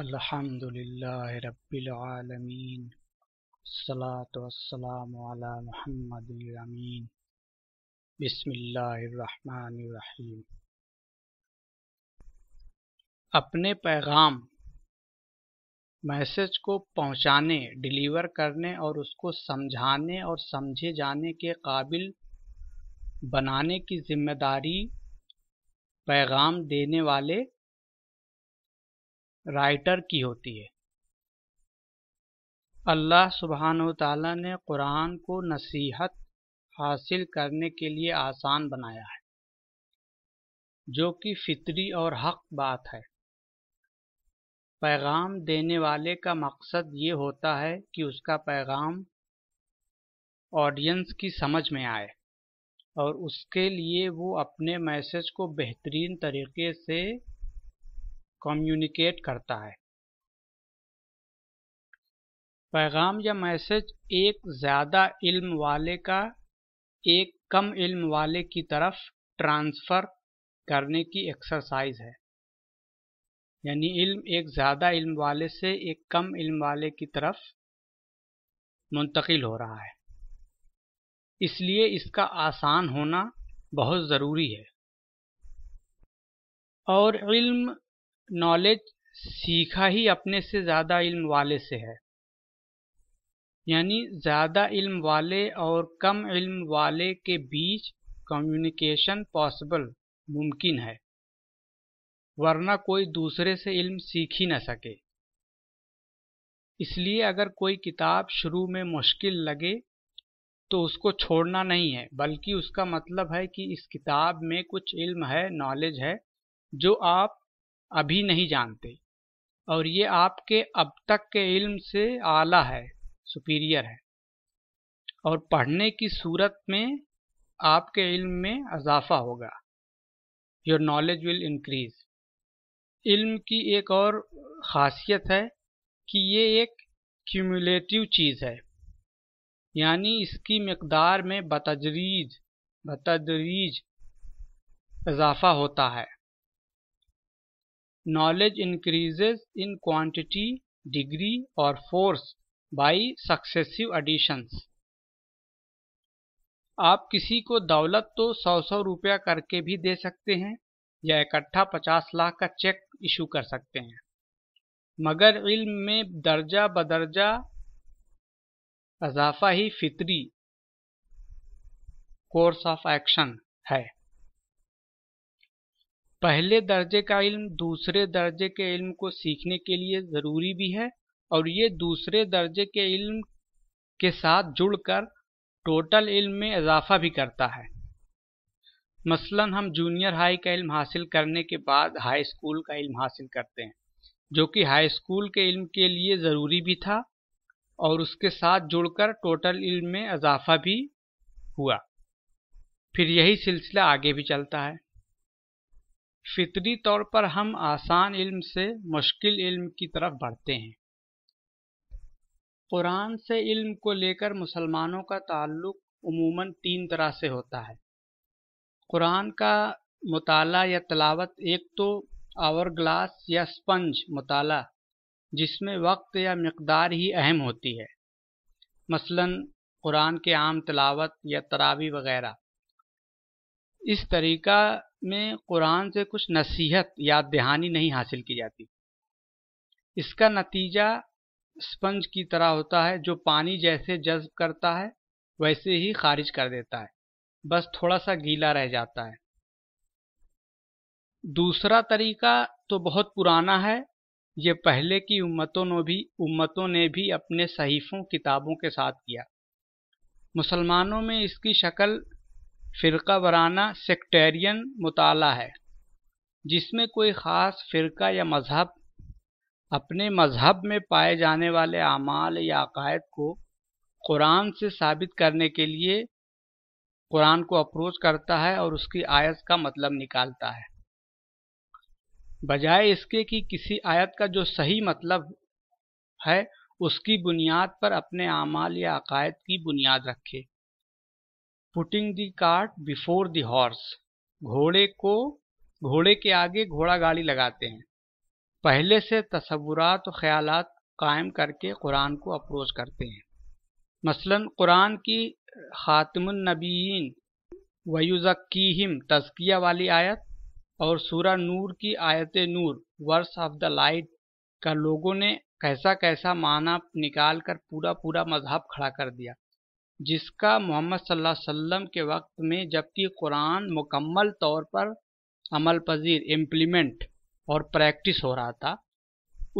الحمد لله رب العالمين الصلاة والسلام على محمد الأمين بسم الله الرحمن الرحيم अपने पैगाम मैसेज को पहुंचाने डिलीवर करने और उसको समझाने और समझे जाने के काबिल बनाने की जिम्मेदारी पैगाम देने वाले राइटर की होती है अल्लाह सुबहान तला ने कुरान को नसीहत हासिल करने के लिए आसान बनाया है जो कि फितरी और हक बात है पैगाम देने वाले का मकसद ये होता है कि उसका पैगाम ऑडियंस की समझ में आए और उसके लिए वो अपने मैसेज को बेहतरीन तरीके से कम्युनिकेट करता है पैगाम या मैसेज एक ज़्यादा इल्म वाले का एक कम इल्म वाले की तरफ ट्रांसफ़र करने की एक्सरसाइज है यानी इल्म एक ज़्यादा इल्म वाले से एक कम इल्म वाले की तरफ मुंतकिल हो रहा है इसलिए इसका आसान होना बहुत ज़रूरी है और इल्म नॉलेज सीखा ही अपने से ज़्यादा इल्म वाले से है यानी ज़्यादा इल्म वाले और कम इल्म वाले के बीच कम्युनिकेशन पॉसिबल मुमकिन है वरना कोई दूसरे से इल्म सीख ही ना सके इसलिए अगर कोई किताब शुरू में मुश्किल लगे तो उसको छोड़ना नहीं है बल्कि उसका मतलब है कि इस किताब में कुछ इल्म है नॉलेज है जो आप अभी नहीं जानते और ये आपके अब तक के इल्म से आला है सुपीरियर है और पढ़ने की सूरत में आपके इल्म में अजाफा होगा योर नॉलेज विल इंक्रीज इल्म की एक और खासियत है कि ये एक क्यूमुलेटिव चीज़ है यानी इसकी मकदार में बतजरीज बतदरीज इजाफा होता है knowledge increases in quantity degree और फोर्स बाई सक्सेसिव एडिशंस आप किसी को दौलत तो सौ सौ रुपया करके भी दे सकते हैं या इकट्ठा पचास लाख का चेक इशू कर सकते हैं मगर इल्म में दर्जा बदर्जा अजाफा ही फितरी कोर्स ऑफ एक्शन है पहले दर्जे का इल्म दूसरे दर्जे के इल्म को सीखने के लिए ज़रूरी भी है और ये दूसरे दर्जे के इल्म के साथ जुड़कर टोटल इल्म में इजाफा भी करता है मसलन हम जूनियर हाई का इल्म हासिल करने के बाद हाई स्कूल का इल्म हासिल करते हैं जो कि हाई स्कूल के इल्म के लिए ज़रूरी भी था और उसके साथ जुड़कर टोटल इल्म में इजाफा भी हुआ फिर यही सिलसिला आगे भी चलता है फितरी तौर पर हम आसान इल्म से मुश्किल इल्म की तरफ बढ़ते हैं कुरान से इल्म को लेकर मुसलमानों का ताल्लुक उमूमन तीन तरह से होता है कुरान का मताल या तलावत एक तो आवर ग्लास या स्पंज मताल जिसमें वक्त या मकदार ही अहम होती है मसलन कुरान के आम तलावत या तरावी वगैरह इस तरीका में कुरान से कुछ नसीहत या दहानी नहीं हासिल की जाती इसका नतीजा स्पंज की तरह होता है जो पानी जैसे जज्ब करता है वैसे ही खारिज कर देता है बस थोड़ा सा गीला रह जाता है दूसरा तरीका तो बहुत पुराना है ये पहले की उम्मतों ने भी उम्मतों ने भी अपने सहीफ़ों किताबों के साथ किया मुसलमानों में इसकी शक्ल फ़िरका वराना सेक्टेरियन मुताला है जिसमें कोई ख़ास फ़िरका या मज़हब अपने मज़हब में पाए जाने वाले अमाल या अकायद को कुरान से साबित करने के लिए कुरान को अप्रोच करता है और उसकी आयत का मतलब निकालता है बजाय इसके कि किसी आयत का जो सही मतलब है उसकी बुनियाद पर अपने अमाल या अकायद की बुनियाद रखे putting the cart before the horse घोड़े को घोड़े के आगे घोड़ा गाड़ी लगाते हैं पहले से तस्वुरात और ख्याल कायम करके कुरान को अप्रोच करते हैं मसलन कुरान की ख़ातमनबीन वयुज़क़ीम तजकिया वाली आयत और सूरा नूर की आयत नूर वर्स ऑफ द लाइट का लोगों ने कैसा कैसा माना निकाल कर पूरा पूरा मजहब खड़ा कर दिया जिसका मोहम्मद वसल्लम के वक्त में जबकि कुरान मुकम्मल तौर पर अमल पजीर इम्प्लीमेंट और प्रैक्टिस हो रहा था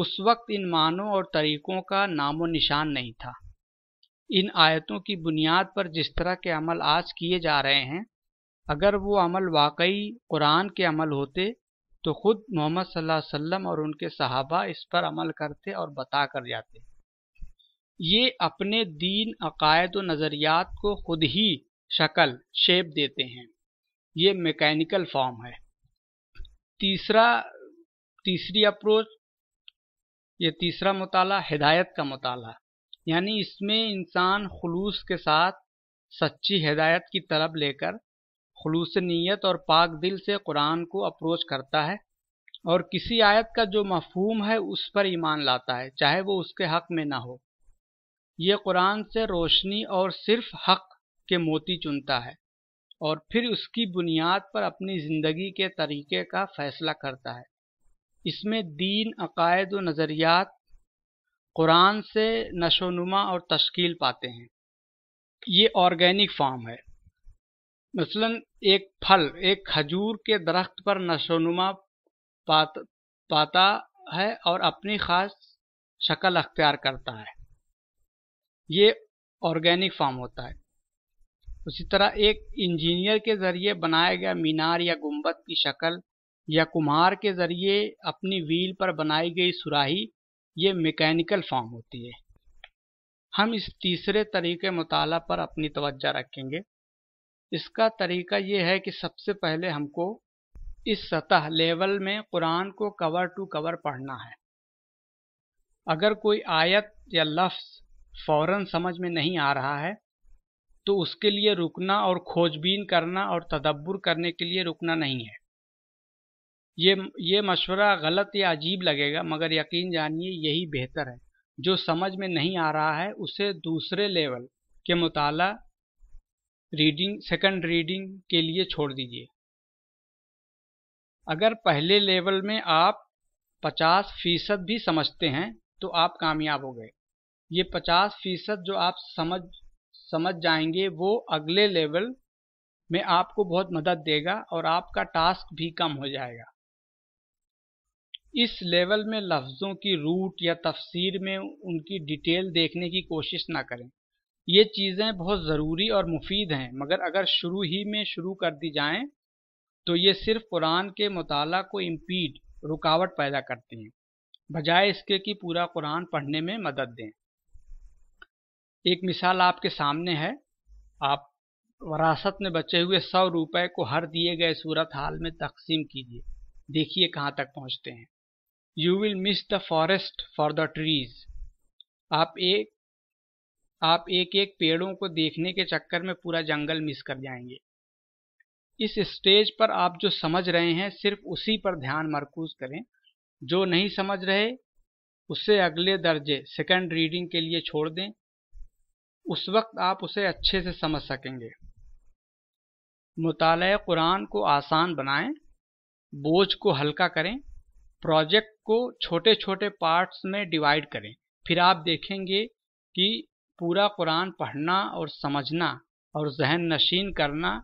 उस वक्त इन मानों और तरीक़ों का नामो निशान नहीं था इन आयतों की बुनियाद पर जिस तरह के अमल आज किए जा रहे हैं अगर वो अमल वाकई कुरान के अमल होते तो ख़ुद मोहम्मद वसल्लम और उनके सहाबा इस पर अमल करते और बता कर जाते ये अपने दीन अकायद व नज़रियात को ख़ुद ही शक्ल शेप देते हैं ये मैकेनिकल फॉर्म है तीसरा तीसरी अप्रोच ये तीसरा मताल हिदायत का मताल यानी इसमें इंसान खलूस के साथ सच्ची हिदायत की तलब लेकर खलूस नीयत और पाक दिल से कुरान को अप्रोच करता है और किसी आयत का जो मफहूम है उस पर ईमान लाता है चाहे वो उसके हक़ में ना हो ये कुरान से रोशनी और सिर्फ हक के मोती चुनता है और फिर उसकी बुनियाद पर अपनी ज़िंदगी के तरीके का फ़ैसला करता है इसमें दीन अकायद व नज़रियात कुरान से नशोनुमा और तश्कील पाते हैं ये ऑर्गेनिक फार्म है मसलन एक फल एक खजूर के दरख्त पर नशोनुमा पात, पाता है और अपनी ख़ास शक्ल अख्तियार करता है ये ऑर्गेनिक फार्म होता है उसी तरह एक इंजीनियर के ज़रिए बनाया गया मीनार या गुंबद की शक्ल या कुम्हार के ज़रिए अपनी व्हील पर बनाई गई सुराही ये मैकेनिकल फॉर्म होती है हम इस तीसरे तरीके मुताला पर अपनी तवज्जा रखेंगे इसका तरीका ये है कि सबसे पहले हमको इस सतह लेवल में कुरान को कवर टू कवर पढ़ना है अगर कोई आयत या लफ्ज़ फौरन समझ में नहीं आ रहा है तो उसके लिए रुकना और खोजबीन करना और तदब्बर करने के लिए रुकना नहीं है ये ये मशवरा गलत या अजीब लगेगा मगर यकीन जानिए यही बेहतर है जो समझ में नहीं आ रहा है उसे दूसरे लेवल के मुताला रीडिंग सेकंड रीडिंग के लिए छोड़ दीजिए अगर पहले लेवल में आप 50 फीसद भी समझते हैं तो आप कामयाब हो गए ये पचास फीसद जो आप समझ समझ जाएंगे वो अगले लेवल में आपको बहुत मदद देगा और आपका टास्क भी कम हो जाएगा इस लेवल में लफ्ज़ों की रूट या तफसीर में उनकी डिटेल देखने की कोशिश ना करें ये चीज़ें बहुत ज़रूरी और मुफीद हैं मगर अगर शुरू ही में शुरू कर दी जाएं तो ये सिर्फ कुरान के मताल को इम्पीड रुकावट पैदा करती हैं बजाय इसके कि पूरा कुरान पढ़ने में मदद दें एक मिसाल आपके सामने है आप वरासत में बचे हुए सौ रुपए को हर दिए गए सूरत हाल में तकसीम कीजिए देखिए कहाँ तक पहुँचते हैं you will miss the forest for the trees आप एक आप एक एक पेड़ों को देखने के चक्कर में पूरा जंगल मिस कर जाएंगे इस स्टेज पर आप जो समझ रहे हैं सिर्फ उसी पर ध्यान मरकूज करें जो नहीं समझ रहे उसे अगले दर्जे सेकंड रीडिंग के लिए छोड़ दें उस वक्त आप उसे अच्छे से समझ सकेंगे मुताल कुरान को आसान बनाएं बोझ को हल्का करें प्रोजेक्ट को छोटे छोटे पार्ट्स में डिवाइड करें फिर आप देखेंगे कि पूरा कुरान पढ़ना और समझना और जहन नशीन करना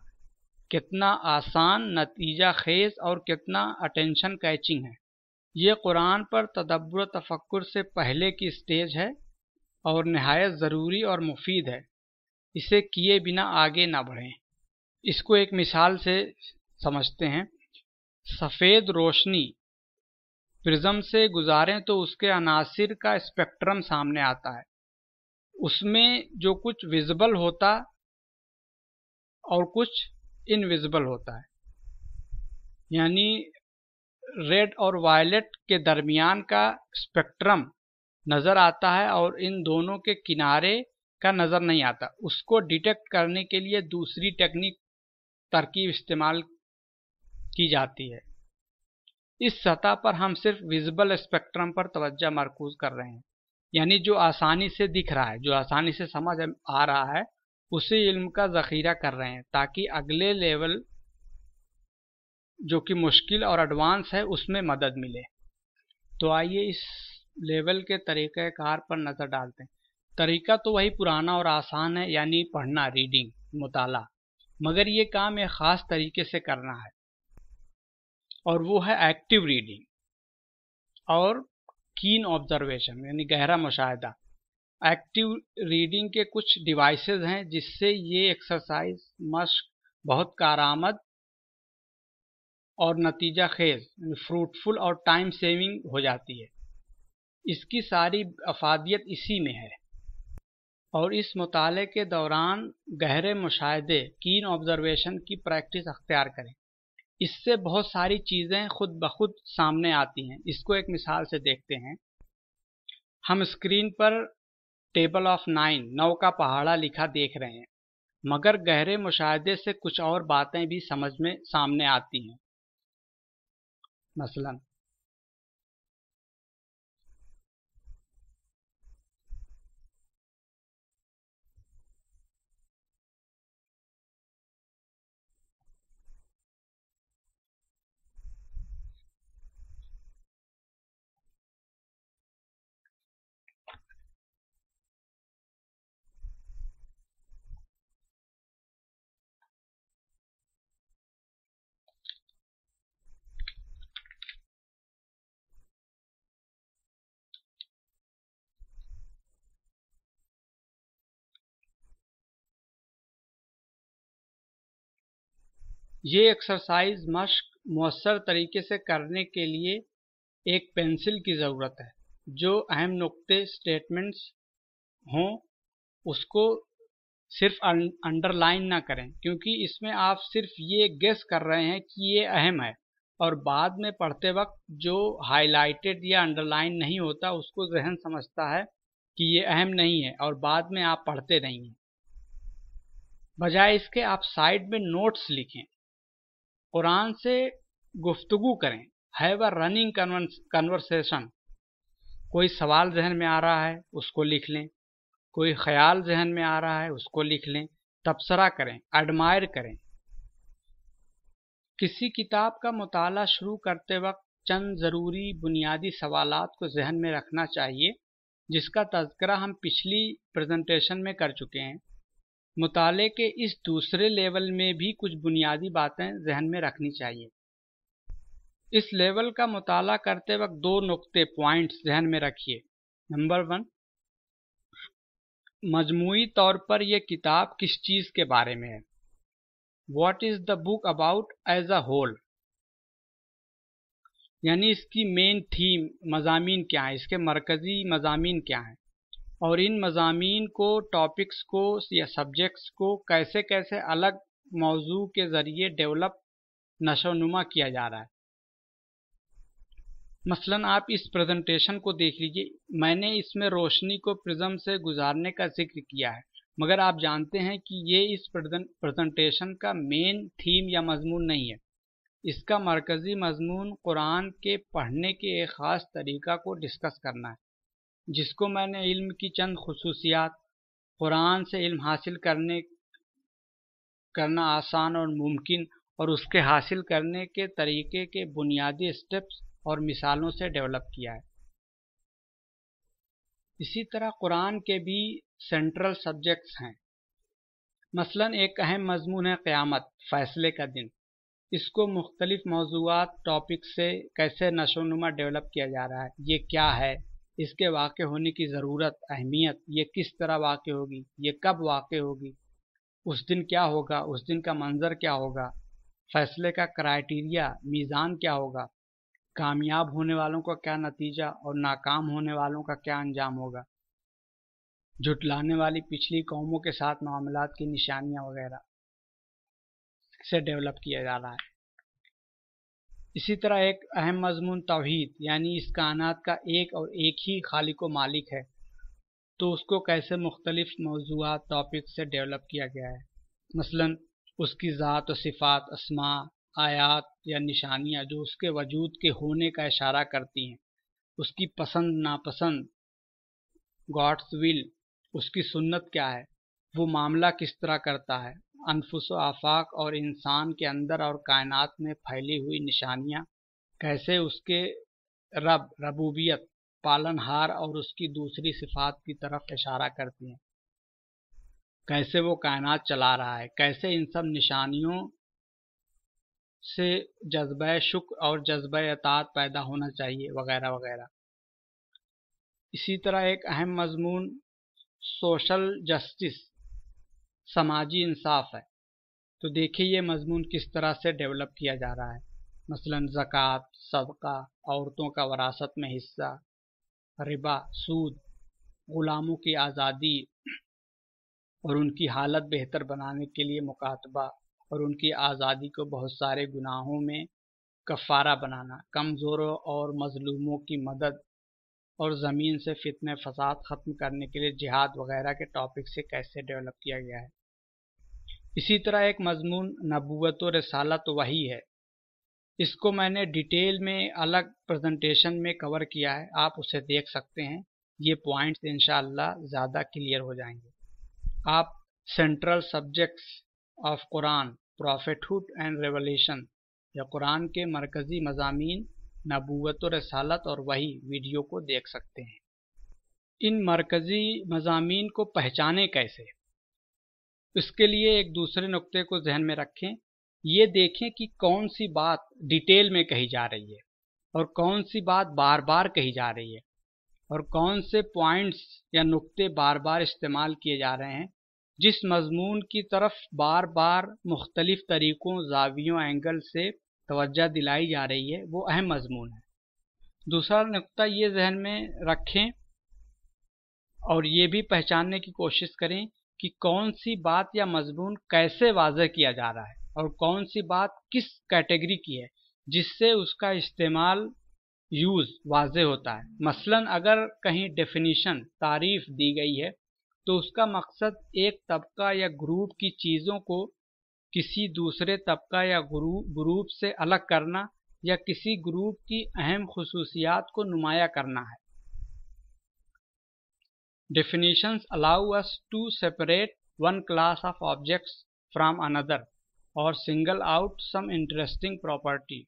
कितना आसान नतीजा खेज और कितना अटेंशन कैचिंग है ये कुरान पर तदब्बर तफक् से पहले की स्टेज है और नहायत ज़रूरी और मुफीद है इसे किए बिना आगे ना बढ़ें इसको एक मिसाल से समझते हैं सफ़ेद रोशनी प्रिज्म से गुजारें तो उसके अनासिर का स्पेक्ट्रम सामने आता है उसमें जो कुछ विजिबल होता और कुछ इनविजिबल होता है यानी रेड और वायलेट के दरमियान का स्पेक्ट्रम नज़र आता है और इन दोनों के किनारे का नज़र नहीं आता उसको डिटेक्ट करने के लिए दूसरी टेक्निक तरकीब इस्तेमाल की जाती है इस सतह पर हम सिर्फ विजिबल स्पेक्ट्रम पर तवज्जा मरकूज कर रहे हैं यानी जो आसानी से दिख रहा है जो आसानी से समझ आ रहा है उसी इल्म का ज़ख़ीरा कर रहे हैं ताकि अगले लेवल जो कि मुश्किल और एडवांस है उसमें मदद मिले तो आइए इस लेवल के तरीक़ार पर नज़र डालते हैं तरीका तो वही पुराना और आसान है यानी पढ़ना रीडिंग मुताला मगर ये काम एक ख़ास तरीके से करना है और वो है एक्टिव रीडिंग और कीन ऑब्जर्वेशन यानी गहरा मुशाहिदा एक्टिव रीडिंग के कुछ डिवाइसेस हैं जिससे ये एक्सरसाइज मश्क बहुत कारामद और नतीजा खेज फ्रूटफुल और टाइम सेविंग हो जाती है इसकी सारी अफादियत इसी में है और इस मुताले के दौरान गहरे मुशाहदे कीन ऑब्ज़रवेशन की प्रैक्टिस अख्तियार करें इससे बहुत सारी चीज़ें खुद ब खुद सामने आती हैं इसको एक मिसाल से देखते हैं हम स्क्रीन पर टेबल ऑफ नाइन नौ का पहाड़ा लिखा देख रहे हैं मगर गहरे मुशाहदे से कुछ और बातें भी समझ में सामने आती हैं मसलन ये एक्सरसाइज मश्क मौसर तरीके से करने के लिए एक पेंसिल की ज़रूरत है जो अहम नुक्ते स्टेटमेंट्स हों उसको सिर्फ अंडरलाइन ना करें क्योंकि इसमें आप सिर्फ ये गेस कर रहे हैं कि ये अहम है और बाद में पढ़ते वक्त जो हाईलाइटेड या अंडरलाइन नहीं होता उसको जहन समझता है कि ये अहम नहीं है और बाद में आप पढ़ते नहीं हैं बजाय इसके आप साइड में नोट्स लिखें कुरान से गुफ्तगु करें हैव अ रनिंग कन्वर्सेशन कोई सवाल जहन में आ रहा है उसको लिख लें कोई ख्याल जहन में आ रहा है उसको लिख लें तबसरा करें एडमायर करें किसी किताब का मताल शुरू करते वक्त चंद ज़रूरी बुनियादी सवाल को जहन में रखना चाहिए जिसका तस्करा हम पिछली प्रेजेंटेशन में कर चुके हैं मुताले के इस दूसरे लेवल में भी कुछ बुनियादी बातें जहन में रखनी चाहिए इस लेवल का मुताला करते वक्त दो नुकते पॉइंट जहन में रखिए नंबर वन मजमू तौर पर यह किताब किस चीज़ के बारे में है what is the book about as a whole यानी इसकी मेन थीम मजामी क्या है इसके मरकज़ी मजामी क्या हैं और इन मज़ामीन को टॉपिक्स को या सब्जेक्ट्स को कैसे कैसे अलग मौजू के ज़रिए डेवलप नशोनुमा किया जा रहा है मसलन आप इस प्रेजेंटेशन को देख लीजिए मैंने इसमें रोशनी को प्रिज्म से गुजारने का जिक्र किया है मगर आप जानते हैं कि ये इस प्रेजेंटेशन का मेन थीम या मजमून नहीं है इसका मरकज़ी मजमून कुरान के पढ़ने के एक ख़ास तरीक़ा को डिस्कस करना है जिसको मैंने इल्म की चंद खसूसियात कुरान से इल्म हासिल करने करना आसान और मुमकिन और उसके हासिल करने के तरीके के बुनियादी स्टेप्स और मिसालों से डेवलप किया है इसी तरह कुरान के भी सेंट्रल सब्जेक्ट्स हैं मसलन एक अहम मजमून है क़यामत फ़ैसले का दिन इसको मुख्तलिफ मौजूद टॉपिक से कैसे नशोनुमा डेवलप किया जा रहा है ये क्या है इसके वाक़ होने की ज़रूरत अहमियत ये किस तरह वाक़ होगी ये कब वाक़ होगी उस दिन क्या होगा उस दिन का मंज़र क्या होगा फैसले का क्राइटीरिया मीज़ान क्या होगा कामयाब होने वालों का क्या नतीजा और नाकाम होने वालों का क्या अंजाम होगा जुटलाने वाली पिछली कौमों के साथ मामला की निशानियाँ वगैरह से डेवलप किया जा रहा है इसी तरह एक अहम मजमून तोहद यानी इस कानात का एक और एक ही खालिक व मालिक है तो उसको कैसे मुख्तलिफ मौजूद टॉपिक से डेवलप किया गया है मसलन उसकी ज़ात व सिफ़ात असमा आयात या निशानियाँ जो उसके वजूद के होने का इशारा करती हैं उसकी पसंद नापसंद गॉड्स विल उसकी सुन्नत क्या है वो मामला किस तरह करता है अनफुस आफाक और इंसान के अंदर और कायनात में फैली हुई निशानियाँ कैसे उसके रब रबूबियत पालनहार और उसकी दूसरी सिफात की तरफ इशारा करती हैं कैसे वो कायनात चला रहा है कैसे इन सब निशानियों से जज्ब शुक्र और जज्ब अतात पैदा होना चाहिए वगैरह वगैरह इसी तरह एक अहम मजमून सोशल जस्टिस समाजी इंसाफ है तो देखिए ये मजमून किस तरह से डेवलप किया जा रहा है मसलन ज़क़़त सबका औरतों का वरासत में हिस्सा रिबा सूद ग़ुलामों की आज़ादी और उनकी हालत बेहतर बनाने के लिए मुकातबा और उनकी आज़ादी को बहुत सारे गुनाहों में कफ़ारा बनाना कमज़ोरों और मज़लूमों की मदद और ज़मीन से फितने फसाद ख़त्म करने के लिए जिहाद वगैरह के टॉपिक से कैसे डेवलप किया गया है इसी तरह एक मजमून नबूत रसालत वही है इसको मैंने डिटेल में अलग प्रेजेंटेशन में कवर किया है आप उसे देख सकते हैं ये पॉइंट्स इन ज़्यादा क्लियर हो जाएंगे आप central subjects of Quran prophethood and revolution या कुरान के मरकज़ी मजामी नबूत रसालत और वही वीडियो को देख सकते हैं इन मरकज़ी मजामी को पहचाने कैसे इसके लिए एक दूसरे नुक्ते को जहन में रखें ये देखें कि कौन सी बात डिटेल में कही जा रही है और कौन सी बात बार बार कही जा रही है और कौन से पॉइंट्स या नुक्ते बार बार इस्तेमाल किए जा रहे हैं जिस मजमून की तरफ बार बार मुख्तलिफ तरीक़ों जावियों एंगल से तोज्जा दिलाई जा रही है वो अहम मजमून है दूसरा नुकता ये जहन में रखें और ये भी पहचानने की कोशिश करें कि कौन सी बात या मजमून कैसे वाजह किया जा रहा है और कौन सी बात किस कैटेगरी की है जिससे उसका इस्तेमाल यूज़ वाज होता है मसलन अगर कहीं डेफिनीशन तारीफ दी गई है तो उसका मकसद एक तबका या ग्रुप की चीज़ों को किसी दूसरे तबका या ग्रुप से अलग करना या किसी ग्रुप की अहम खसूसियात को नुमाया करना है Definitions allow us to separate one class of objects from another और single out some interesting property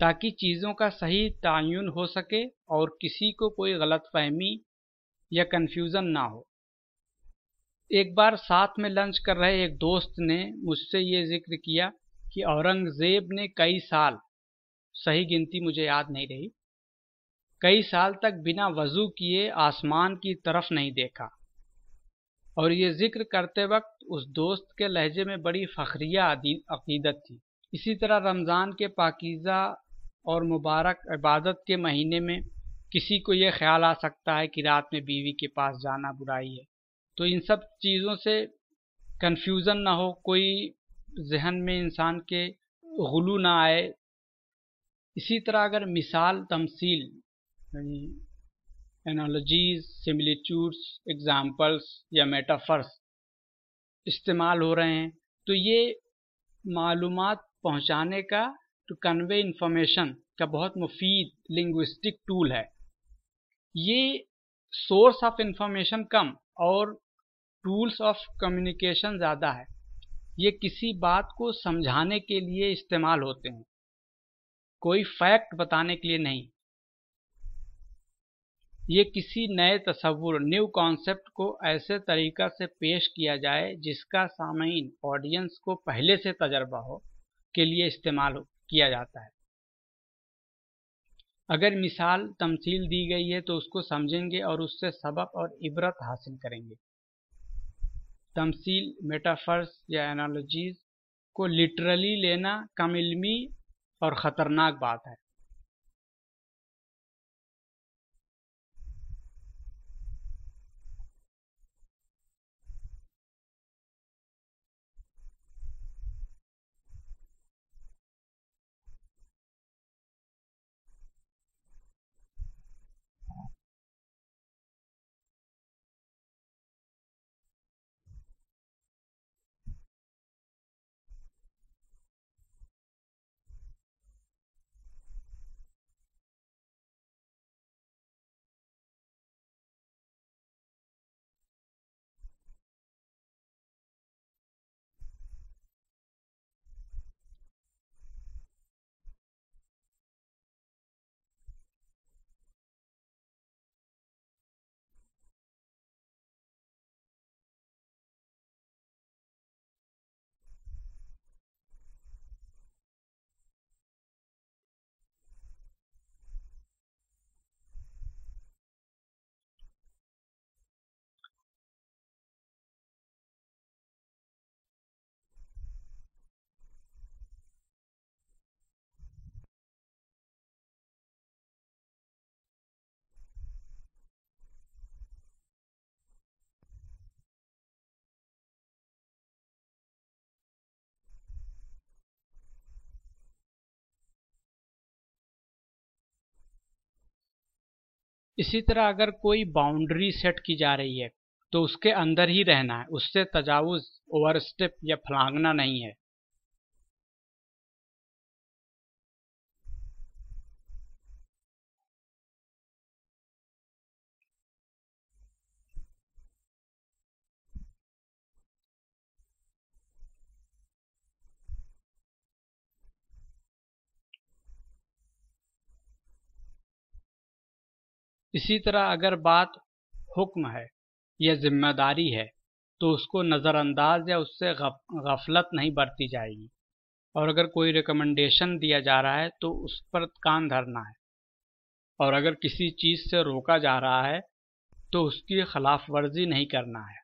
ताकि चीज़ों का सही तयन हो सके और किसी को कोई गलत फहमी या कन्फ्यूज़न ना हो एक बार साथ में लंच कर रहे एक दोस्त ने मुझसे ये जिक्र किया कि औरंगज़ेब ने कई साल सही गिनती मुझे याद नहीं रही कई साल तक बिना वज़ू किए आसमान की तरफ नहीं देखा और ये जिक्र करते वक्त उस दोस्त के लहजे में बड़ी फखरिया अकीदत थी इसी तरह रमज़ान के पाकिज़ा और मुबारक इबादत के महीने में किसी को ये ख्याल आ सकता है कि रात में बीवी के पास जाना बुराई है तो इन सब चीज़ों से कन्फ्यूज़न ना हो कोई जहन में इंसान के गलू ना आए इसी तरह अगर मिसाल तमसील एनोलॉजीज सिमिलीट्यूड्स एग्ज़ाम्पल्स या मेटाफर्स इस्तेमाल हो रहे हैं तो ये मालूम पहुँचाने का टू कन्वे इंफॉर्मेशन का बहुत मुफीद लिंग्विस्टिक टूल है ये सोर्स ऑफ इंफॉर्मेशन कम और टूल्स ऑफ कम्युनिकेशन ज़्यादा है ये किसी बात को समझाने के लिए इस्तेमाल होते हैं कोई फैक्ट बताने के लिए नहीं ये किसी नए तस्वुर न्यू कॉन्सेप्ट को ऐसे तरीक़ा से पेश किया जाए जिसका सामीन ऑडियंस को पहले से तजर्बा हो के लिए इस्तेमाल किया जाता है अगर मिसाल तमसील दी गई है तो उसको समझेंगे और उससे सबक और इबरत हासिल करेंगे तमसील मेटाफर्स या एनालॉजीज को लिटरली लेना कम इलमी और ख़तरनाक बात है इसी तरह अगर कोई बाउंड्री सेट की जा रही है तो उसके अंदर ही रहना है उससे तजावज़ ओवर स्टेप या फलांगना नहीं है इसी तरह अगर बात हुक्म है या जिम्मेदारी है तो उसको नज़रअंदाज या उससे गफलत नहीं बरती जाएगी और अगर कोई रिकमेंडेशन दिया जा रहा है तो उस पर कान धरना है और अगर किसी चीज़ से रोका जा रहा है तो उसकी खिलाफ वर्जी नहीं करना है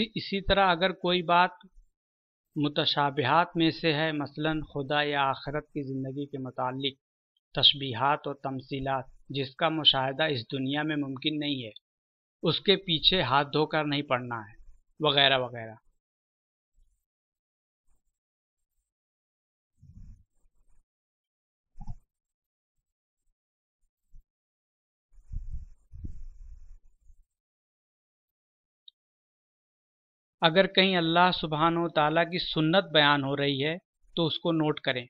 इसी तरह अगर कोई बात मुतशाबहत में से है मसलन खुदा या आखरत की ज़िंदगी के मतलब तशबीहात और तमसीलात जिसका मुशाह इस दुनिया में मुमकिन नहीं है उसके पीछे हाथ धोकर नहीं पड़ना है वगैरह वगैरह अगर कहीं अल्लाह सुबहान तला की सुन्नत बयान हो रही है तो उसको नोट करें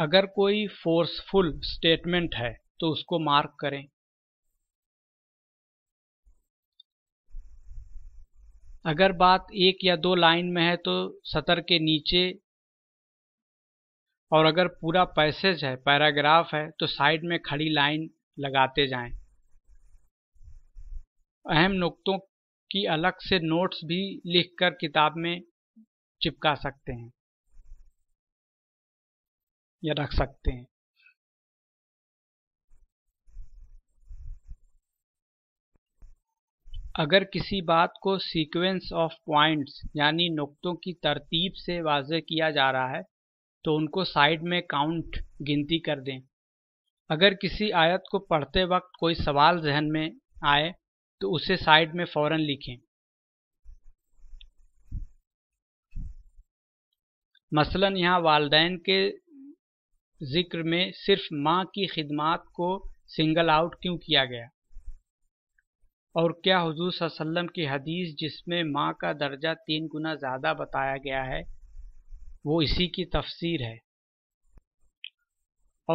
अगर कोई फोर्सफुल स्टेटमेंट है तो उसको मार्क करें अगर बात एक या दो लाइन में है तो सतर के नीचे और अगर पूरा पैसेज है पैराग्राफ है तो साइड में खड़ी लाइन लगाते जाएं। अहम नुक्तों की अलग से नोट्स भी लिखकर किताब में चिपका सकते हैं या रख सकते हैं अगर किसी बात को सीक्वेंस ऑफ पॉइंट्स यानी नुक्तों की तरतीब से वाज किया जा रहा है तो उनको साइड में काउंट गिनती कर दें अगर किसी आयत को पढ़ते वक्त कोई सवाल जहन में आए तो उसे साइड में फौरन लिखें मसलन यहाँ वालदेन के ज़िक्र में सिर्फ माँ की खिदमत को सिंगल आउट क्यों किया गया और क्या हजूर वसल्लम की हदीस जिसमें माँ का दर्जा तीन गुना ज़्यादा बताया गया है वो इसी की तफसीर है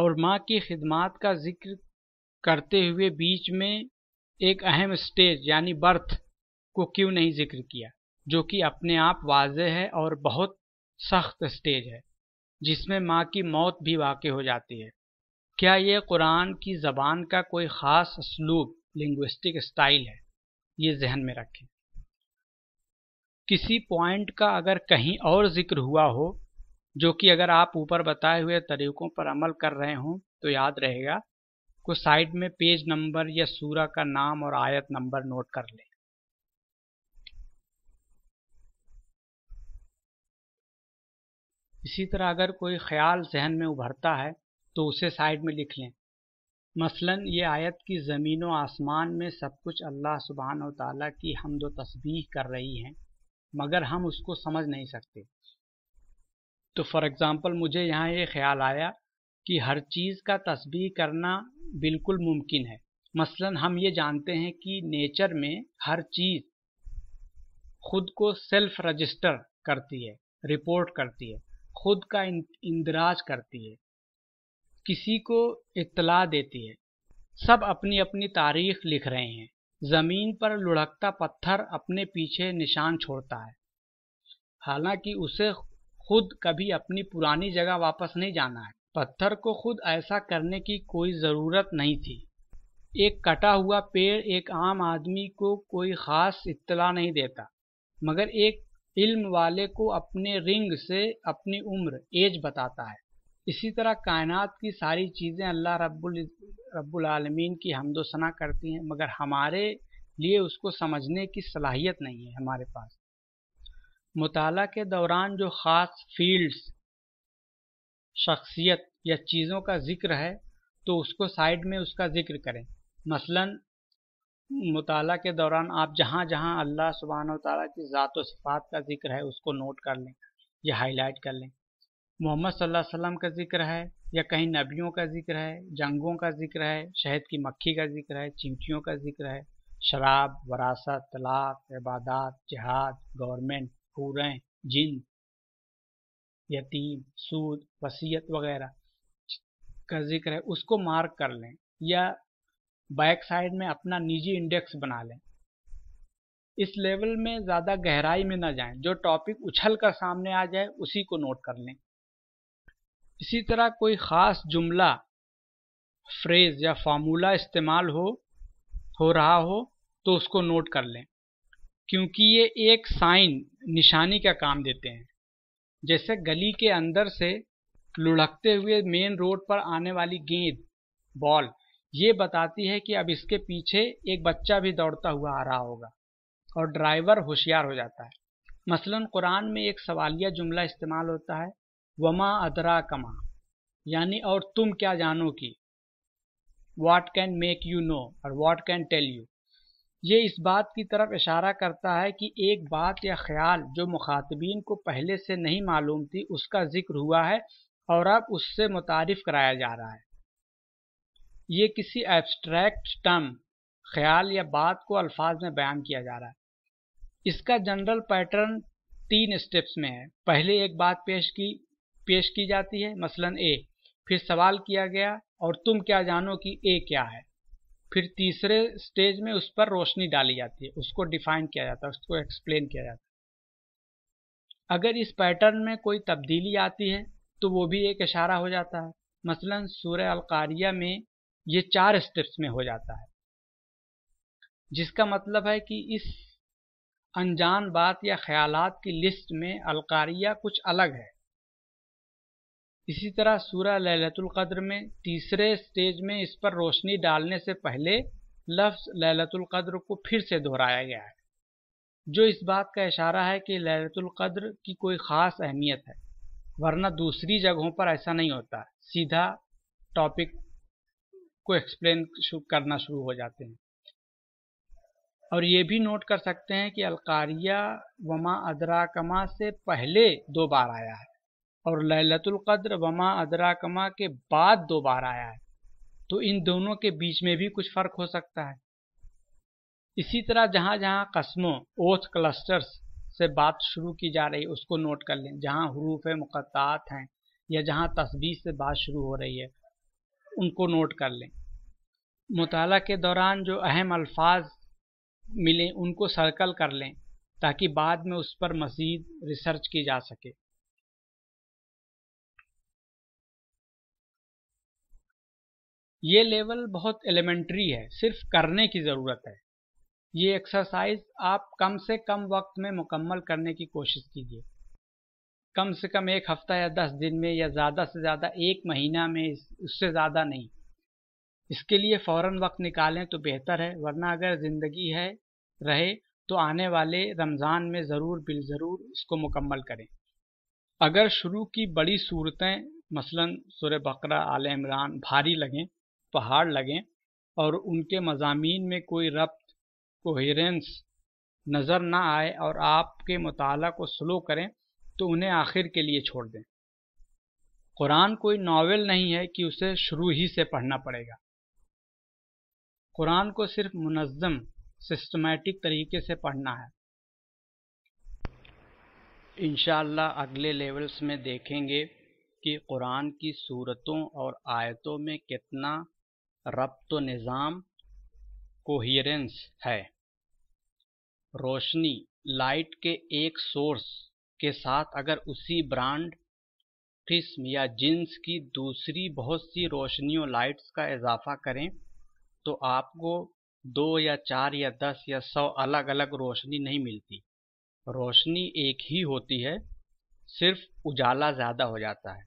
और माँ की खिदमत का जिक्र करते हुए बीच में एक अहम स्टेज यानी बर्थ को क्यों नहीं जिक्र किया जो कि अपने आप वाज है और बहुत सख्त स्टेज है जिसमें माँ की मौत भी वाक़ हो जाती है क्या ये कुरान की ज़बान का कोई ख़ास स्लूब लिंग्विस्टिक स्टाइल है ये जहन में रखें किसी पॉइंट का अगर कहीं और जिक्र हुआ हो जो कि अगर आप ऊपर बताए हुए तरीक़ों पर अमल कर रहे हों तो याद रहेगा को साइड में पेज नंबर या सूरा का नाम और आयत नंबर नोट कर लें इसी तरह अगर कोई ख्याल जहन में उभरता है तो उसे साइड में लिख लें मसलन ये आयत कि ज़मीन व आसमान में सब कुछ अल्लाह सुबहान ताली की हमद तस्बीह कर रही हैं मगर हम उसको समझ नहीं सकते तो फॉर एग्ज़ाम्पल मुझे यहाँ ये ख्याल आया कि हर चीज़ का तस्बीह करना बिल्कुल मुमकिन है मसलन हम ये जानते हैं कि नेचर में हर चीज़ खुद को सेल्फ रजिस्टर करती है रिपोर्ट करती है खुद का इंदराज करती है किसी को इतला देती है सब अपनी अपनी तारीख लिख रहे हैं ज़मीन पर लुढ़कता पत्थर अपने पीछे निशान छोड़ता है हालांकि उसे खुद कभी अपनी पुरानी जगह वापस नहीं जाना है पत्थर को खुद ऐसा करने की कोई ज़रूरत नहीं थी एक कटा हुआ पेड़ एक आम आदमी को कोई ख़ास इत्तला नहीं देता मगर एक इल्म वाले को अपने रिंग से अपनी उम्र एज बताता है इसी तरह कायनात की सारी चीज़ें अल्लाह रब्बुल आलमीन की हमदोसना करती हैं मगर हमारे लिए उसको समझने की सलाहियत नहीं है हमारे पास मुताला के दौरान जो ख़ास फील्ड्स शख्सियत या चीज़ों का ज़िक्र है तो उसको साइड में उसका ज़िक्र करें मसलन मुताला के दौरान आप जहाँ जहाँ अल्लाह सुबहान तला की ज़ात सिफ़ात का जिक्र है उसको नोट कर लें या हाईलाइट कर लें मोहम्मद वसल्लम का जिक्र है या कहीं नबियों का जिक्र है जंगों का जिक्र है शहद की मक्खी का जिक्र है चींटियों का जिक्र है शराब वरासत तलाक इबादत जहाद गवर्नमेंट हूरें जिन यतीम सूद वसीयत वगैरह का जिक्र है उसको मार्क कर लें या बैक साइड में अपना निजी इंडेक्स बना लें इस लेवल में ज़्यादा गहराई में ना जाएं जो टॉपिक उछल कर सामने आ जाए उसी को नोट कर लें इसी तरह कोई ख़ास जुमला फ्रेज या फार्मूला इस्तेमाल हो हो रहा हो तो उसको नोट कर लें क्योंकि ये एक साइन निशानी का काम देते हैं जैसे गली के अंदर से लुढ़कते हुए मेन रोड पर आने वाली गेंद बॉल ये बताती है कि अब इसके पीछे एक बच्चा भी दौड़ता हुआ आ रहा होगा और ड्राइवर होशियार हो जाता है मसलन कुरान में एक सवालिया जुमला इस्तेमाल होता है वमा अदरा कमा यानी और तुम क्या जानो कि what can make you know और वाट कैन टेल यू ये इस बात की तरफ इशारा करता है कि एक बात या ख्याल जो मुखातबीन को पहले से नहीं मालूम थी उसका जिक्र हुआ है और अब उससे मुतारफ़ कराया जा रहा है ये किसी एब्स्ट्रैक्ट टर्म ख्याल या बात को अल्फाज में बयान किया जा रहा है इसका जनरल पैटर्न तीन स्टेप्स में है पहले एक बात पेश की पेश की जाती है मसलन ए फिर सवाल किया गया और तुम क्या जानो कि ए क्या है फिर तीसरे स्टेज में उस पर रोशनी डाली जाती है उसको डिफाइन किया जाता है उसको एक्सप्लेन किया जाता है अगर इस पैटर्न में कोई तब्दीली आती है तो वो भी एक इशारा हो जाता है मसलन सूर्य अलकारिया में ये चार स्टेप्स में हो जाता है जिसका मतलब है कि इस अनजान बात या ख्यालात की लिस्ट में अलकारिया कुछ अलग है इसी तरह सूर लैलतुल कद्र में तीसरे स्टेज में इस पर रोशनी डालने से पहले लफ्ज़ लैलतुल कद्र को फिर से दोहराया गया है जो इस बात का इशारा है कि लैलतुल कद्र की कोई ख़ास अहमियत है वरना दूसरी जगहों पर ऐसा नहीं होता सीधा टॉपिक को एक्सप्लेन करना शुरू हो जाते हैं और ये भी नोट कर सकते हैं कि अलकारिया वमा अदरा कमा से पहले दो बार आया है और लहलतुल कद्र वमा कमा के बाद दो बार आया है तो इन दोनों के बीच में भी कुछ फ़र्क हो सकता है इसी तरह जहां जहां कस्मों ओथ क्लस्टर्स से बात शुरू की जा रही है उसको नोट कर लें जहाँ हरूफ मुक़ात हैं या जहाँ तस्वीर से बात शुरू हो रही है उनको नोट कर लें मुताल के दौरान जो अहम अल्फाज मिलें उनको सर्कल कर लें ताकि बाद में उस पर मज़ीद रिसर्च की जा सके ये लेवल बहुत एलिमेंट्री है सिर्फ करने की ज़रूरत है ये एक्सरसाइज आप कम से कम वक्त में मुकम्मल करने की कोशिश कीजिए कम से कम एक हफ्ता या दस दिन में या ज़्यादा से ज़्यादा एक महीना में उससे ज़्यादा नहीं इसके लिए फ़ौर वक्त निकालें तो बेहतर है वरना अगर ज़िंदगी है रहे तो आने वाले रमज़ान में ज़रूर बिल ज़रूर इसको मुकम्मल करें अगर शुरू की बड़ी सूरतें मसलन सुर बकरा आल इमरान भारी लगें पहाड़ लगें और उनके मजामी में कोई रब्त कोहरेंस नज़र ना आए और आपके मताल को स्लो करें तो उन्हें आखिर के लिए छोड़ दें कुरान कोई नावल नहीं है कि उसे शुरू ही से पढ़ना पड़ेगा कुरान को सिर्फ मुनज़म सिस्टमेटिक तरीके से पढ़ना है इनशाला अगले लेवल्स में देखेंगे कि कुरान की सूरतों और आयतों में कितना रब्त निज़ाम कोहिरेंस है रोशनी लाइट के एक सोर्स के साथ अगर उसी ब्रांड किस्म या जींस की दूसरी बहुत सी रोशनियों लाइट्स का इजाफा करें तो आपको दो या चार या दस या सौ अलग अलग रोशनी नहीं मिलती रोशनी एक ही होती है सिर्फ उजाला ज़्यादा हो जाता है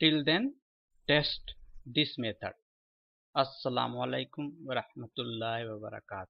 till then test this method असलकम वरहमल वर्का